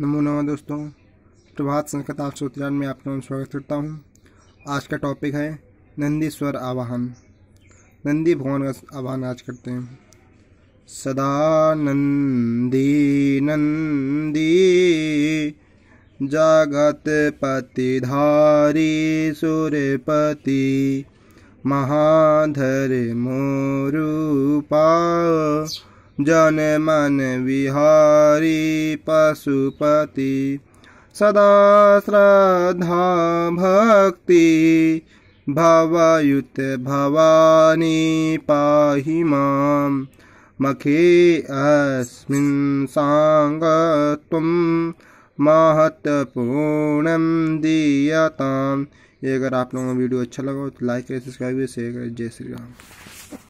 नमो नमः दोस्तों प्रभात संस्कृत आप सूत्रान में आपका स्वागत करता हूँ आज का टॉपिक है नंदी स्वर आवाहन नंदी भगवान का आवाहन आज करते हैं सदा नंदी नंदी जगत धारी सूर्यपति महाधर मोरूपा जन मन विहारी पशुपति सदा श्रद्धा भक्ति भवयुत भवानी पाही माम मखे अस्मिन् साङ्गत्वं महत्वपूर्णं दीयताम् अगर आप लोगों को वीडियो अच्छा लगा हो तो लाइक करें सब्सक्राइब शेयर करें जय श्री राम